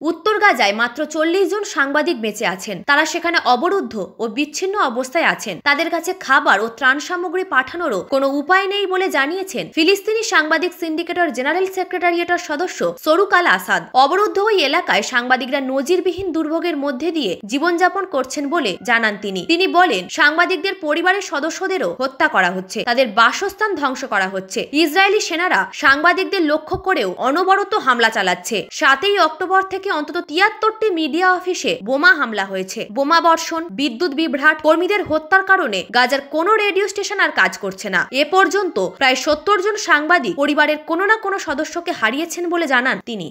옷도 বলা যায় মাত্র চল্লিশ জন সাংবাদিক বেঁচে আছেন তারা সেখানে অবরুদ্ধ ও বিচ্ছিন্ন অবস্থায় আছেন তাদের কাছে খাবার ও ত্রাণ সামগ্রী পাঠানোরও কোনো উপায় নেই বলে জানিয়েছেন ফিলিস্তিনি সাংবাদিক সিন্ডিকেটর জেনারেল সেক্রেটারিয়েটর সদস্য সরুক আল আসাদ অবরুদ্ধ ওই এলাকায় সাংবাদিকরা নজিরবিহীন দুর্ভোগের মধ্যে দিয়ে জীবনযাপন করছেন বলে জানান তিনি তিনি বলেন সাংবাদিকদের পরিবারের সদস্যদেরও হত্যা করা হচ্ছে তাদের বাসস্থান ধ্বংস করা হচ্ছে ইসরায়েলি সেনারা সাংবাদিকদের লক্ষ্য করেও অনবরত হামলা চালাচ্ছে সাতই অক্টোবর থেকে অন্তত তিয়াত্তরটি মিডিয়া অফিসে বোমা হামলা হয়েছে বোমা বর্ষণ বিদ্যুৎ বিভ্রাট কর্মীদের হত্যার কারণে গাজার কোনো রেডিও স্টেশন আর কাজ করছে না এ পর্যন্ত প্রায় সত্তর জন সাংবাদিক পরিবারের কোনো না কোনো সদস্যকে হারিয়েছেন বলে জানান তিনি